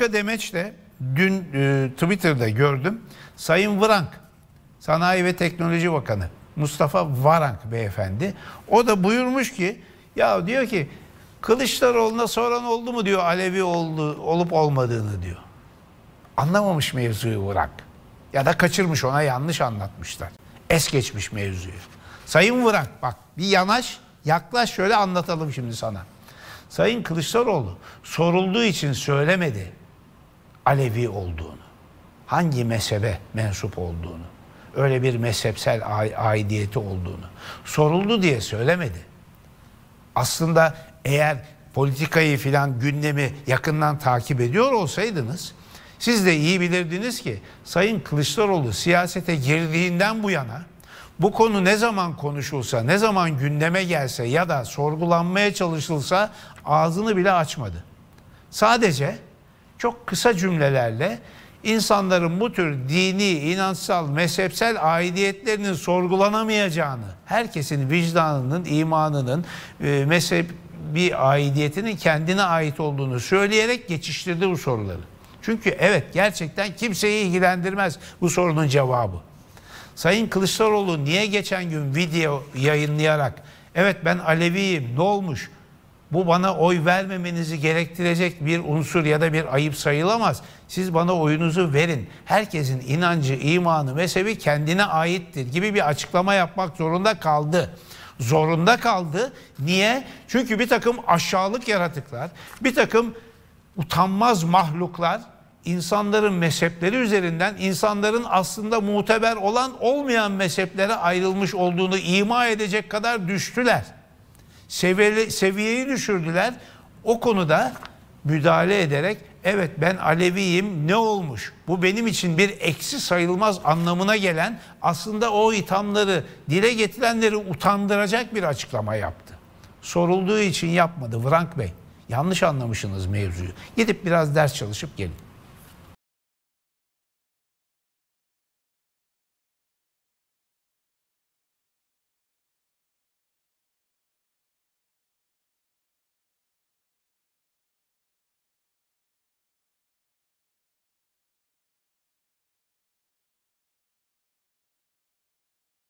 başka demeçle de, dün e, Twitter'da gördüm. Sayın Vrank, Sanayi ve Teknoloji Bakanı Mustafa Varank beyefendi. O da buyurmuş ki ya diyor ki Kılıçdaroğlu'na soran oldu mu diyor Alevi oldu, olup olmadığını diyor. Anlamamış mevzuyu Vrank. Ya da kaçırmış ona yanlış anlatmışlar. Es geçmiş mevzuyu. Sayın Vrank bak bir yanaş yaklaş şöyle anlatalım şimdi sana. Sayın Kılıçdaroğlu sorulduğu için söylemedi. Alevi olduğunu, hangi mezhebe mensup olduğunu, öyle bir mezhepsel aidiyeti olduğunu soruldu diye söylemedi. Aslında eğer politikayı filan gündemi yakından takip ediyor olsaydınız siz de iyi bilirdiniz ki Sayın Kılıçdaroğlu siyasete girdiğinden bu yana bu konu ne zaman konuşulsa, ne zaman gündeme gelse ya da sorgulanmaya çalışılsa ağzını bile açmadı. Sadece çok kısa cümlelerle insanların bu tür dini, inançsal, mezhepsel aidiyetlerinin sorgulanamayacağını, herkesin vicdanının, imanının, e, mezhep bir aidiyetinin kendine ait olduğunu söyleyerek geçiştirdi bu soruları. Çünkü evet gerçekten kimseyi ilgilendirmez bu sorunun cevabı. Sayın Kılıçdaroğlu niye geçen gün video yayınlayarak evet ben Aleviyim ne olmuş bu bana oy vermemenizi gerektirecek bir unsur ya da bir ayıp sayılamaz. Siz bana oyunuzu verin. Herkesin inancı, imanı, mezhebi kendine aittir gibi bir açıklama yapmak zorunda kaldı. Zorunda kaldı. Niye? Çünkü bir takım aşağılık yaratıklar, bir takım utanmaz mahluklar insanların mezhepleri üzerinden insanların aslında muteber olan olmayan mezheplere ayrılmış olduğunu ima edecek kadar düştüler.'' Seviyeli, seviyeyi düşürdüler. O konuda müdahale ederek evet ben Aleviyim ne olmuş? Bu benim için bir eksi sayılmaz anlamına gelen aslında o ithamları dile getirenleri utandıracak bir açıklama yaptı. Sorulduğu için yapmadı Vrank Bey. Yanlış anlamışsınız mevzuyu. Gidip biraz ders çalışıp gelin.